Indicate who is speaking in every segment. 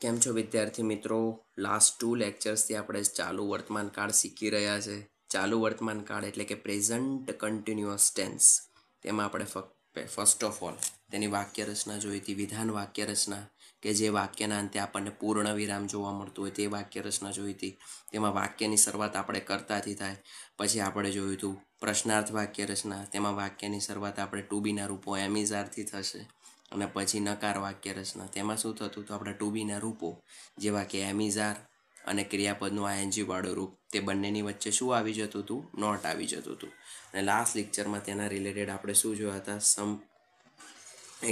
Speaker 1: કેમ છો વિદ્યાર્થી મિત્રો લાસ્ટ ટુ લેક્ચર્સથી આપણે ચાલુ વર્તમાન કાળ શીખી રહ્યા છે ચાલુ વર્તમાન કાળ એટલે કે પ્રેઝન્ટ કન્ટિન્યુઅસ ટેન્સ તેમાં આપણે ફર્સ્ટ ઓફ ઓલ તેની વાક્ય રચના જોઈ હતી વિધાન વાક્ય રચના કે જે વાક્યના અંતે આપણને પૂર્ણ વિરામ જોવા મળતું હોય તે વાક્ય રચના જોઈ હતી તેમાં વાક્યની શરૂઆત આપણે કરતાથી થાય પછી આપણે જોયું હતું પ્રશ્નાર્થ વાક્ય રચના તેમાં વાક્યની શરૂઆત આપણે ટુ રૂપો એમિઝારથી થશે અને પછી નકાર વાક્ય રચના તેમાં શું થતું હતું આપણા ટુબીના રૂપો જેવા કે એમિઝાર અને ક્રિયાપદનું આઈએનજી વાળું રૂપ તે બંનેની વચ્ચે શું આવી જતું હતું નોટ આવી જતું હતું અને લાસ્ટ લેક્ચરમાં તેના રિલેટેડ આપણે શું જોયા હતા સમ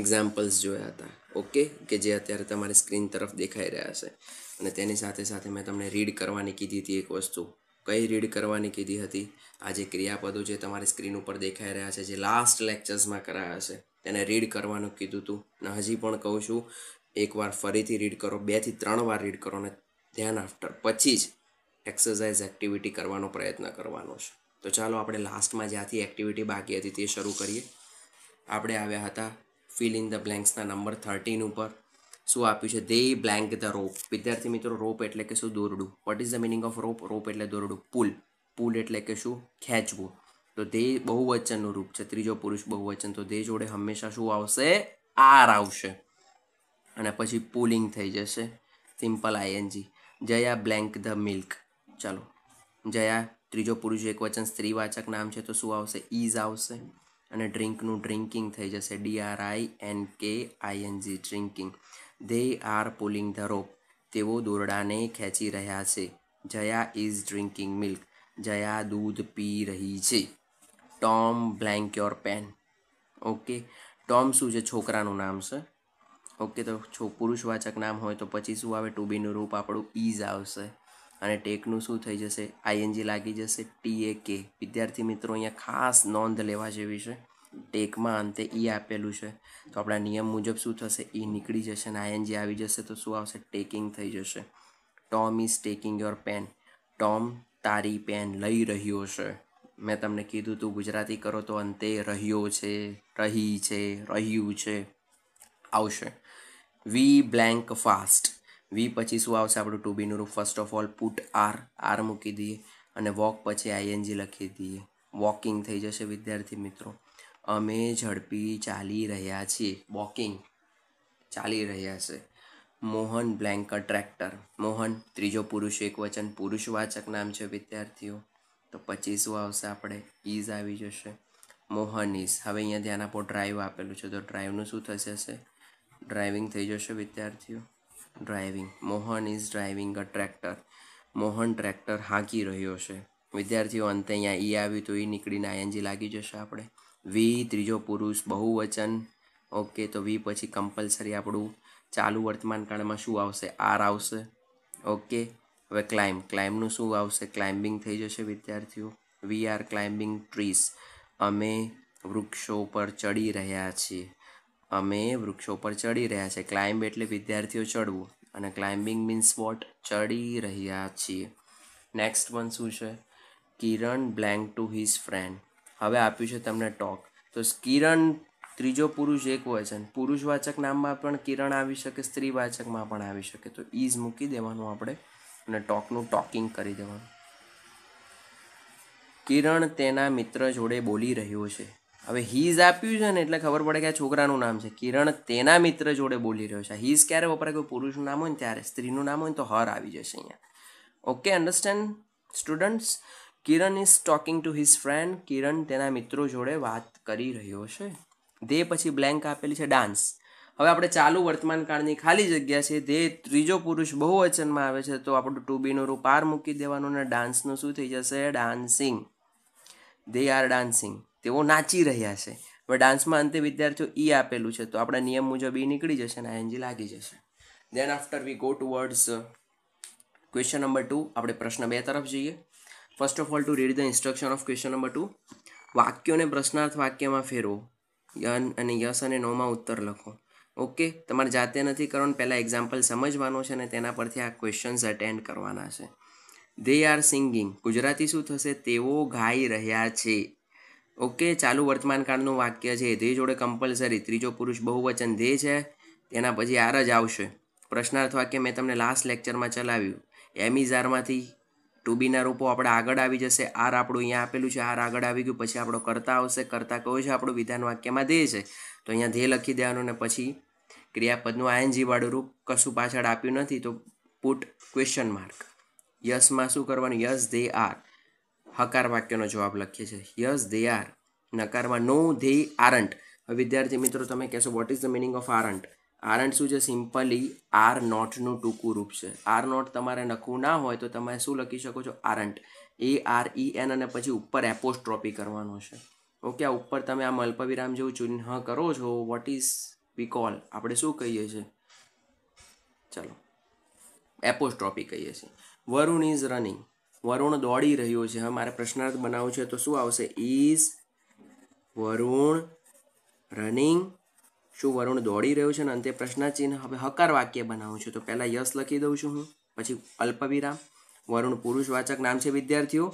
Speaker 1: એક્ઝામ્પલ્સ જોયા હતા ઓકે કે જે અત્યારે તમારી સ્ક્રીન તરફ દેખાઈ રહ્યા છે અને તેની સાથે સાથે મેં તમને રીડ કરવાની કીધી હતી એક વસ્તુ કઈ રીડ કરવાની કીધી હતી આ જે ક્રિયાપદો જે તમારી સ્ક્રીન ઉપર દેખાઈ રહ્યા છે જે લાસ્ટ લેક્ચર્સમાં કરાયા છે તેને રીડ કરવાનું કીધું હતું ને હજી પણ કહું છું એકવાર ફરીથી રીડ કરો બેથી ત્રણ વાર રીડ કરો અને ધ્યાન આફ્ટર પછી જ એક્સરસાઇઝ એક્ટિવિટી કરવાનો પ્રયત્ન કરવાનો છે તો ચાલો આપણે લાસ્ટમાં જ્યાંથી એક્ટિવિટી બાકી હતી તે શરૂ કરીએ આપણે આવ્યા હતા ફિલ ઇન ધ બ્લેન્ક્સના નંબર થર્ટીન ઉપર શું આપ્યું છે દે બ્લેન્ક ધ રોપ વિદ્યાર્થી મિત્રો રોપ એટલે કે શું દોરડું what is the meaning of rope rope એટલે દોરડું પુલ પુલ એટલે કે શું ખેંચવું તો તે બહુવચનનું રૂપ છે ત્રીજો પુરુષ બહુવચન તો તે જોડે હંમેશા શું આવશે આર આવશે અને પછી પુલિંગ થઈ જશે simple ING Jaya blank the milk ચાલો જયા ત્રીજો પુરુષ એક વચન સ્ત્રીવાચક નામ છે તો શું આવશે ઈઝ આવશે અને ડ્રિંકનું ડ્રિંકિંગ થઈ જશે DRI N K ING drinking they are pulling the rope તેઓ દોરડાને ખેંચી રહ્યા છે Jaya is drinking milk Jaya દૂધ પી રહી છે Tom blank your pen okay Tom શું છે છોકરાનું નામ છે ઓકે તો છો પુરુષવાચક નામ હોય તો પછી શું આવે ટુબીનું રૂપ આપણું ઇઝ આવશે અને ટેકનું શું થઈ જશે આઈએનજી લાગી જશે ટી એ કે વિદ્યાર્થી મિત્રો અહીંયા ખાસ નોંધ લેવા જેવી છે ટેકમાં અંતે ઈ e આપેલું છે તો આપણા નિયમ મુજબ શું થશે ઈ e નીકળી જશે અને આઈએનજી આવી જશે તો શું આવશે ટેકિંગ થઈ જશે Tom is taking your pen Tom તારી પેન લઈ રહ્યો છે મેં તમને કીધું તું ગુજરાતી કરો તો અંતે રહ્યો છે રહી છે રહ્યું છે આવશે વી બ્લેન્ક ફાસ્ટ વી પછી શું આવશે આપણું ટુ બીનું રૂપ first of all put R R મૂકી દઈએ અને વોક પછી આઈએનજી લખી દઈએ વોકિંગ થઈ જશે વિદ્યાર્થી મિત્રો અમે ઝડપી ચાલી રહ્યા છીએ વોકિંગ ચાલી રહ્યા છે મોહન બ્લેન્ક ટ્રેક્ટર મોહન ત્રીજો પુરુષ એકવચન પુરુષવાચક નામ છે વિદ્યાર્થીઓ તો પચીસું આવશે આપણે ઈઝ આવી જશે મોહનીસ હવે અહીંયા ધ્યાન આપો ડ્રાઈવ આપેલું છે તો ડ્રાઈવનું શું થશે હશે ડ્રાઇવિંગ થઈ જશે વિદ્યાર્થીઓ driving Mohan is driving a tractor Mohan tractor હાંકી રહ્યો છે વિદ્યાર્થીઓ અંતે અહીંયા ઈ આવ્યું તો એ નીકળીને આઈએનજી લાગી જશે આપણે વી ત્રીજો પુરુષ બહુવચન ઓકે તો વી પછી કમ્પલસરી આપણું ચાલુ વર્તમાન કાળમાં શું આવશે આર આવશે ઓકે હવે ક્લાઇમ્બ ક્લાઇમ્બનું શું આવશે ક્લાઇમ્બિંગ થઈ જશે વિદ્યાર્થીઓ વી આર ક્લાઇમ્બિંગ ટ્રીસ અમે વૃક્ષો પર ચડી રહ્યા છીએ અમે વૃક્ષો પર ચડી રહ્યા છીએ ક્લાઇમ્બ એટલે વિદ્યાર્થીઓ ચડવું અને ક્લાઇમ્બિંગ મીન્સ વોટ ચડી રહ્યા છીએ નેક્સ્ટ વન શું છે Kiran blank to his friend હવે આપ્યું છે તમને ટોક તો કિરણ ત્રીજો પુરુષ એક વચન પુરુષવાચક નામમાં પણ કિરણ આવી શકે સ્ત્રીવાચકમાં પણ આવી શકે તો ઇઝ મૂકી દેવાનું આપણે અને ટોકનું ટોકિંગ કરી દેવાનું કિરણ તેના મિત્ર જોડે બોલી રહ્યો છે હવે હીઝ આપ્યું છે ને એટલે ખબર પડે કે આ છોકરાનું નામ છે કિરણ તેના મિત્ર જોડે બોલી રહ્યો છે હીઝ ક્યારે વપરાય કોઈ પુરુષનું નામ હોય ને ત્યારે સ્ત્રીનું નામ હોય ને તો હર આવી જશે અહીંયા okay understand students Kiran is talking to his friend Kiran તેના મિત્રો જોડે વાત કરી રહ્યો છે દે પછી બ્લેન્ક આપેલી છે ડાન્સ હવે આપણે ચાલુ વર્તમાન કાળની ખાલી જગ્યા છે તે ત્રીજો પુરુષ બહુવચનમાં આવે છે તો આપણું ટુ બીનું રૂપ પાર મૂકી દેવાનું અને ડાન્સનું શું થઈ જશે ડાન્સિંગ દે આર ડાન્સિંગ તેઓ નાચી રહ્યા છે હવે ડાન્સમાં અંતે વિદ્યાર્થીઓ ઈ આપેલું છે તો આપણા નિયમ મુજબ ઈ નીકળી જશે અને આઈએનજી લાગી જશે then after we go towards question number two આપણે પ્રશ્ન બે તરફ જઈએ first of all to read the instruction of question number two વાક્યોને પ્રશ્નાર્થ વાક્યમાં ફેરવો યન અને યસ અને નોમાં ઉત્તર લખો ઓકે તમારે જાતે નથી કરવાનું પહેલાં એક્ઝામ્પલ સમજવાનો છે અને તેના પરથી આ ક્વેશ્ચન્સ અટેન્ડ કરવાના છે દે આર સિંગિંગ ગુજરાતી શું થશે તેઓ ગાઈ રહ્યા છે ઓકે ચાલુ વર્તમાનકાળનું વાક્ય છે દે જોડે કમ્પલસરી ત્રીજો પુરુષ બહુવચન ધે છે તેના પછી આર જ આવશે પ્રશ્નાર્થ વાક્ય મેં તમને લાસ્ટ લેક્ચરમાં ચલાવ્યું એમિઝારમાંથી ટુબીના રૂપો આપણે આગળ આવી જશે આર આપણું અહીંયા આપેલું છે આર આગળ આવી ગયું પછી આપણો કરતા આવશે કરતા કયો છે આપણું વિધાન વાક્યમાં ધ્યેય છે તો અહીંયા ધ્યેય લખી દેવાનું ને પછી ક્રિયાપદનું આયનજીવાળું રૂપ કશું પાછળ આપ્યું નથી તો પુટ ક્વેશ્ચન માર્ક યસમાં શું કરવાનું યસ ધે આર હકાર વાક્યનો જવાબ લખીએ છે યસ ધે આર નકારમાં નો ધે આરન્ટ વિદ્યાર્થી મિત્રો તમે કહેશો what is the meaning of aren't aren't શું છે સિમ્પલી આર નોટનું ટૂંકું રૂપ છે આર નોટ તમારે લખવું ના હોય તો તમે શું લખી શકો છો આરંટ એ આર ઈ એન અને પછી ઉપર એપોસ્ટ્રોપી કરવાનો છે ઓકે આ ઉપર તમે આમ અલ્પવિરામ જેવું ચિહ્ન કરો છો વોટ ઇઝ વી કોલ આપણે શું કહીએ છીએ ચાલો એપોસ્ટ્રોપી કહીએ છીએ વરુણ ઇઝ રનિંગ વરુણ દોડી રહ્યો છે હવે મારે પ્રશ્નાર્થ બનાવવું છે તો શું આવશે ઇઝ વરુણ રનિંગ શું વરુણ દોડી રહ્યો છે ને અંતે પ્રશ્નાચિહ્ન હવે હકાર વાક્ય બનાવું છું તો પહેલાં યસ લખી દઉં છું હું પછી અલ્પવિરામ વરુણ પુરુષવાચક નામ છે વિદ્યાર્થીઓ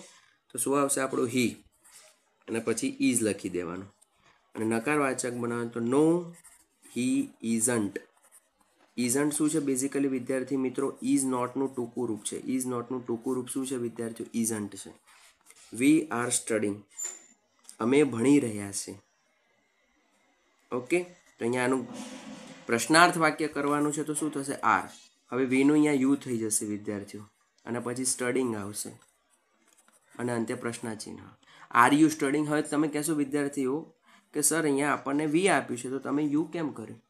Speaker 1: તો શું આવશે આપણું હી અને પછી ઇઝ લખી દેવાનું અને નકારવાચક બનાવે તો નો હી ઇઝન્ટ ઇઝન્ટ શું છે બેઝિકલી વિદ્યાર્થી મિત્રો ઇઝ નોટનું ટૂંકું રૂપ છે ઇઝ નોટનું ટૂંકું રૂપ શું છે વિદ્યાર્થીઓ ઇઝન્ટ છે વી આર સ્ટડિંગ અમે ભણી રહ્યા છીએ ઓકે તો અહીંયા આનું પ્રશ્નાર્થ વાક્ય કરવાનું છે તો શું થશે આર હવે વીનું અહીંયા યુ થઈ જશે વિદ્યાર્થીઓ અને પછી સ્ટડિંગ આવશે અને અંતે પ્રશ્નાચિહ્ન આર યુ સ્ટડિંગ હવે તમે કહેશો વિદ્યાર્થીઓ કે સર અહીંયા આપણને વી આપ્યું છે તો તમે યુ કેમ કર્યું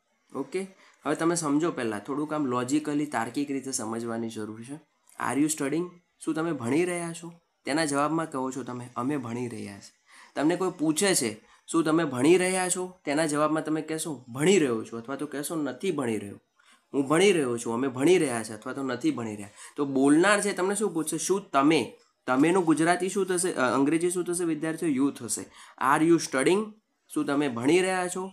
Speaker 1: ઓકે હવે તમે સમજો પહેલાં થોડુંક આમ લોજિકલી તાર્કિક રીતે સમજવાની જરૂર છે આર યુ સ્ટડિંગ શું તમે ભણી રહ્યા છો તેના જવાબમાં કહો છો તમે અમે ભણી રહ્યા છીએ તમને કોઈ પૂછે છે શું તમે ભણી રહ્યા છો તેના જવાબમાં તમે કહેશો ભણી રહ્યો છું અથવા તો કહેશો નથી ભણી રહ્યો હું ભણી રહ્યો છું અમે ભણી રહ્યા છે અથવા તો નથી ભણી રહ્યા તો બોલનાર છે તમને શું પૂછશે શું તમે તમેનું ગુજરાતી શું થશે અંગ્રેજી શું થશે વિદ્યાર્થીઓ યુ થશે આર યુ સ્ટડિંગ શું તમે ભણી રહ્યા છો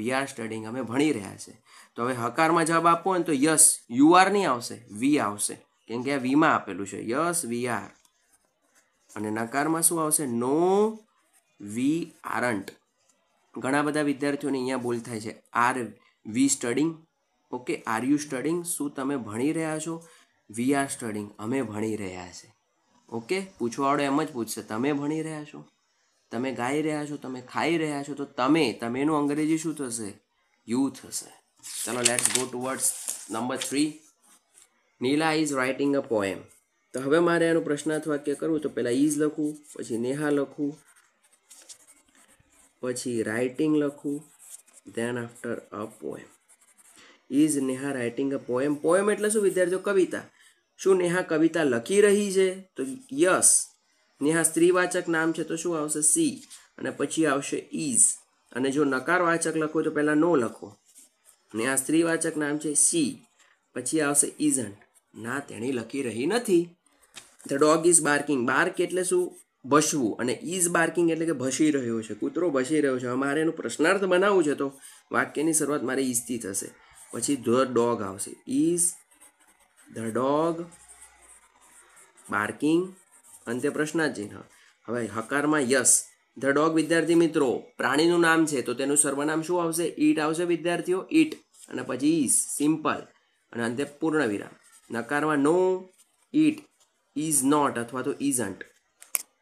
Speaker 1: વી આર સ્ટડિંગ અમે ભણી રહ્યા છે તો હવે હકારમાં જવાબ આપવો ને તો યસ યુ આર નહીં આવશે વી આવશે કેમ કે આ વીમાં આપેલું છે યસ વી આર અને નકારમાં શું આવશે નો વી આરન્ટ ઘણા બધા વિદ્યાર્થીઓને અહીંયા ભૂલ થાય છે are we studying okay are you studying શું તમે ભણી રહ્યા છો વી આર સ્ટડિંગ અમે ભણી રહ્યા છે ઓકે પૂછવાવાળો એમ જ પૂછશે તમે ભણી રહ્યા છો તમે ગાઈ રહ્યા છો તમે ખાઈ રહ્યા છો તો તમે તમેનું અંગ્રેજી શું થશે યુ થશે ચલો let's go towards number three Nila is writing a poem તો હવે મારે એનું પ્રશ્નાર્થ વાક્ય કરવું તો પહેલાં ઇઝ લખું પછી નેહા લખું પછી રાઇટિંગ લખું then after a poem is Neha writing a poem poem એટલે શું વિદ્યાર્થીઓ કવિતા શું નેહા કવિતા લખી રહી છે તો યસ નેહા સ્ત્રીવાચક નામ છે તો શું આવશે સી અને પછી આવશે ઇઝ અને જો નકારવાચક લખો તો પહેલાં નો લખો નેહા સ્ત્રીવાચક નામ છે સી પછી આવશે ઇઝન્ટ ના તેણી લખી રહી નથી the dog is barking bark એટલે શું ભસવું અને ઇઝ બાર્કિંગ એટલે કે ભસી રહ્યો છે કૂતરો ભસી રહ્યો છે મારે એનું પ્રશ્નાર્થ બનાવવું છે તો વાક્યની શરૂઆત મારે ઇઝથી થશે પછી ધ ડોગ આવશે ઇઝ ધ ડોગ બાર્કિંગ અંતે પ્રશ્નાર્થચિહ્ન હવે હકારમાં યસ ધ ડોગ વિદ્યાર્થી મિત્રો પ્રાણીનું નામ છે તો તેનું સર્વનામ શું આવશે ઈટ આવશે વિદ્યાર્થીઓ ઈટ અને પછી ઇઝ સિમ્પલ અને અંતે પૂર્ણવિરામ નકારમાં નો ઈટ ઇઝ નોટ અથવા તો ઇઝન્ટ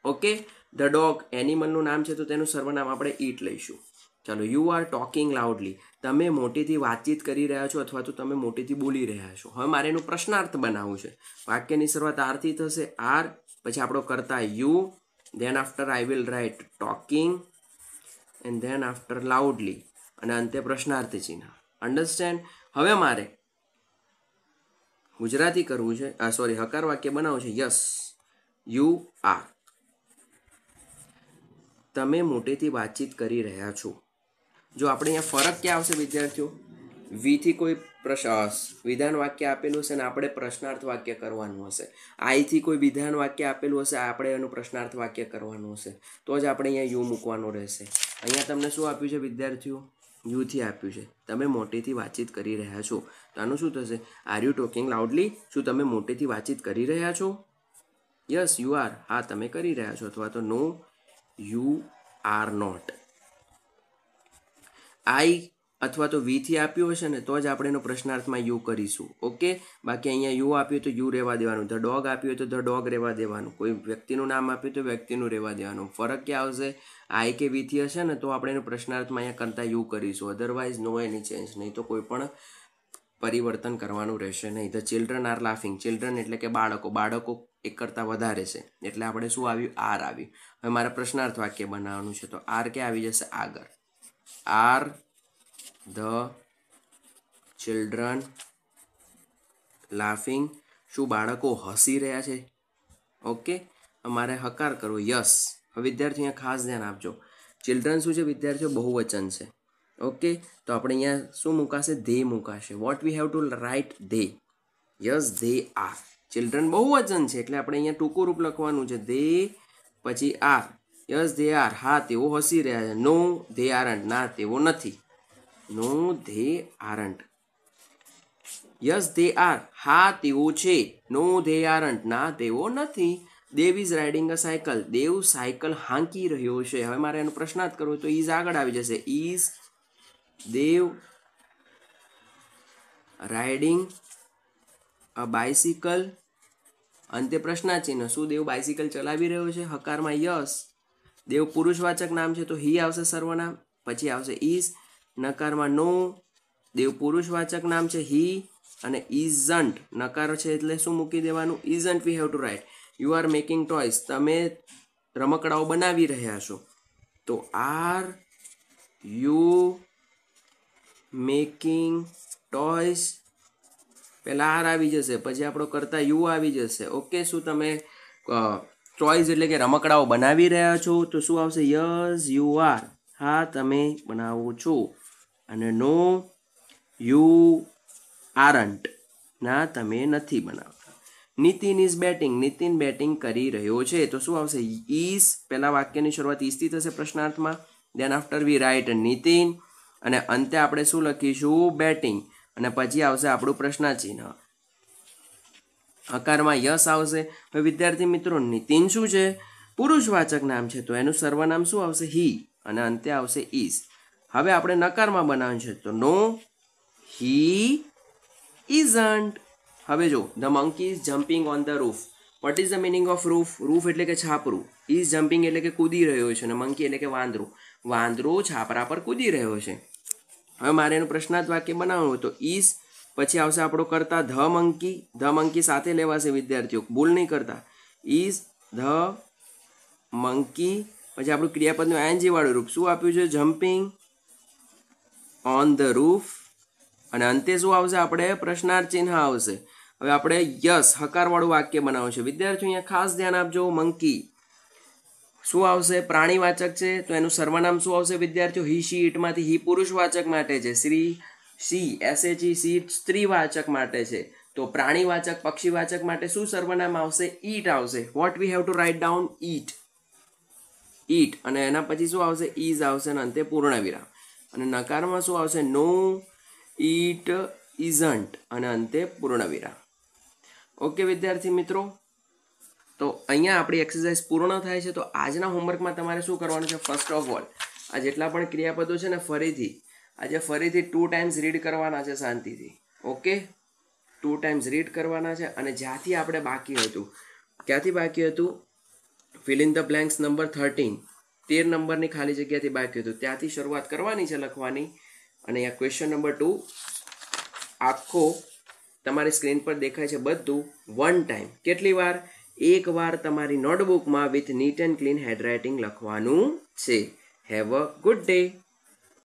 Speaker 1: ઓકે ધ ડોગ એનિમલનું નામ છે તો તેનું સર્વનામ આપણે ઈટ લઈશું ચાલો યુ આર ટોકિંગ લાઉડલી તમે મોટેથી વાતચીત કરી રહ્યા છો અથવા તો તમે મોટેથી બોલી રહ્યા છો હવે મારે એનું પ્રશ્નાર્થ બનાવવું છે વાક્યની શરૂઆત આરથી થશે આર પછી આપણો કરતા you then after I will write talking and then after loudly અને અંતે પ્રશ્નાર્થ ચિહ્ન અન્ડરસ્ટેન્ડ હવે મારે ગુજરાતી કરવું છે સોરી હકાર વાક્ય બનાવવું છે યસ યુ આર તમે મોટેથી વાતચીત કરી રહ્યા છો જો આપણે અહીંયા ફરક ક્યાં આવશે વિદ્યાર્થીઓ વીથી કોઈ પ્રશ વિધાન વાક્ય આપેલું હશે ને આપણે પ્રશ્નાર્થ વાક્ય કરવાનું હશે આઈથી કોઈ વિધાન વાક્ય આપેલું હશે આપણે એનું પ્રશ્નાર્થ વાક્ય કરવાનું હશે તો જ આપણે અહીંયા યુ મૂકવાનું રહેશે અહીંયા તમને શું આપ્યું છે વિદ્યાર્થીઓ યુથી આપ્યું છે તમે મોટેથી વાતચીત કરી રહ્યા છો તો આનું શું થશે આર યુ ટોકિંગ લાઉડલી શું તમે મોટેથી વાતચીત કરી રહ્યા છો યસ યુ આર હા તમે કરી રહ્યા છો અથવા તો no you are not I અથવા તો વીથી આપ્યું હશે ને તો જ આપણે એનો પ્રશ્નાર્થમાં યુ કરીશું ઓકે બાકી અહીંયા યુ આપ્યું તો યુ રહેવા દેવાનું ધ ડોગ આપ્યું તો ધ ડોગ રહેવા દેવાનું કોઈ વ્યક્તિનું નામ આપ્યું તો વ્યક્તિનું રહેવા દેવાનું ફરક ક્યાં આવશે આઈ કે વીથી હશે ને તો આપણે એનો પ્રશ્નાર્થમાં અહીંયા કરતાં યુ કરીશું અધરવાઇઝ નો એની ચેન્જ નહીં તો કોઈ પણ પરિવર્તન કરવાનું રહેશે નહીં the children are laughing children એટલે કે બાળકો બાળકો એક કરતાં વધારે છે એટલે આપણે શું આવ્યું આર આવ્યું હવે મારે પ્રશ્નાર્થ વાક્ય બનાવવાનું છે તો આર કે આવી જશે આગળ આર ધ ચિલ્ડ્રન લાફિંગ શું બાળકો હસી રહ્યા છે ઓકે મારે હકાર કરવો યસ હવે વિદ્યાર્થીઓ ખાસ ધ્યાન આપજો ચિલ્ડ્રન શું છે વિદ્યાર્થીઓ બહુવચન છે ઓકે તો આપણે અહીંયા શું મૂકાશે ધે મૂકાશે what we have to write they yes they are children બહુ વચન છે એટલે આપણે અહીંયા ટૂંકું રૂપ લખવાનું છે ધે પછી આર યસ ધે આર હા તેઓ હસી રહ્યા છે નો ધે આરન્ટ ના તેઓ નથી no they aren't yes they are હા તેઓ છે નો ધે આરન્ટ ના તેઓ નથી Dev is riding a cycle Dev cycle હાંકી રહ્યો છે હવે મારે એનો પ્રશ્નાર્થ કરવો તો ઇઝ આગળ આવી જશે is Dev riding a bicycle અંતે પ્રશ્નાચિહ્ન શું દેવ બાઇસિકલ ચલાવી રહ્યો છે હકારમાં યસ દેવ પુરુષવાચક નામ છે તો હી આવશે સર્વનામ પછી આવશે ઇઝ નકારમાં નો દેવ પુરુષવાચક નામ છે હી અને ઇઝન્ટ નકાર છે એટલે શું મૂકી દેવાનું isn't we have to write you are making toys તમે રમકડાઓ બનાવી રહ્યા છો તો આર યુ મેકિંગ ટોયસ પહેલાં આર આવી જશે પછી આપણો કરતા યુ આવી જશે ઓકે શું તમે ટોયસ એટલે કે રમકડાઓ બનાવી રહ્યા છો તો શું આવશે યસ યુ આર હા તમે બનાવો છો અને નો યુ આરન્ટ ના તમે નથી બનાવતા Nitin is batting Nitin batting કરી રહ્યો છે તો શું આવશે ઇઝ પહેલાં વાક્યની શરૂઆત ઇઝથી થશે પ્રશ્નાર્થમાં then after we write Nitin અને અંતે આપણે શું લખીશું બેટિંગ અને પછી આવશે આપણું પ્રશ્નાચિહ્ન હકારમાં યશ આવશે હવે વિદ્યાર્થી મિત્રો નીતિન શું છે પુરુષવાચક નામ છે તો એનું સર્વનામ શું આવશે હી અને અંતે આવશે ઈસ હવે આપણે નકારમાં બનાવ્યું છે તો નો હી ઇઝન્ટ હવે જો the monkey is jumping on the roof what is the meaning of roof roof એટલે કે છાપરું ઇઝ જમ્પિંગ એટલે કે કૂદી રહ્યો છે અને મંકી એટલે કે વાંદરું વાંદરું છાપરા પર કૂદી રહ્યો છે હવે મારે એનું પ્રશ્નાર્થ વાક્ય બનાવવાનું તો ઇઝ પછી આવશે આપણો કરતા ધ મંકી ધ મંકી સાથે લેવાશે વિદ્યાર્થીઓ ભૂલ નહીં કરતા ઇઝ ધ મંકી પછી આપણું ક્રિયાપદનું એનજીવાળું રૂપ શું આપ્યું છે જમ્પિંગ ઓન ધ રૂફ અને અંતે શું આવશે આપણે પ્રશ્નાર્થ ચિહ્ન આવશે હવે આપણે યસ હકારવાળું વાક્ય બનાવવું છે વિદ્યાર્થીઓ અહીંયા ખાસ ધ્યાન આપજો મંકી શું આવશે પ્રાણીવાચક છે તો એનું સર્વનામ શું આવશે વિદ્યાર્થીઓ હી શી ઇટમાંથી હી પુરુષવાચક માટે છે she C S H E C સ્ત્રીવાચક માટે છે તો પ્રાણીવાચક પક્ષીવાચક માટે શું સર્વનામ આવશે ઈટ આવશે what we have to write down it it અને એના પછી શું આવશે ઇઝ આવશે અને અંતે પૂર્ણવિરામ અને નકારમાં શું આવશે નો ઈટ ઇઝન્ટ અને અંતે પૂર્ણવિરામ ઓકે વિદ્યાર્થી મિત્રો તો અહીંયા આપણી એક્સરસાઇઝ પૂર્ણ થાય છે તો આજના હોમવર્કમાં તમારે શું કરવાનું છે ફર્સ્ટ ઓફ ઓલ આ જેટલા પણ ક્રિયાપદો છે ને ફરીથી આજે ફરીથી ટુ ટાઈમ્સ રીડ કરવાના છે શાંતિથી ઓકે ટુ ટાઈમ્સ રીડ કરવાના છે અને જ્યાંથી આપણે બાકી હતું ક્યાંથી બાકી હતું filling the blanks number thirteen તેર નંબરની ખાલી જગ્યાથી બાકી હતું ત્યાંથી શરૂઆત કરવાની છે લખવાની અને અહીંયા ક્વેશ્ચન નંબર ટુ આખો તમારી સ્ક્રીન પર દેખાય છે બધું વન ટાઈમ કેટલી વાર એકવાર તમારી નોટબુકમાં with neat and clean handwriting લખવાનું છે હેવ અ ગુડ ડે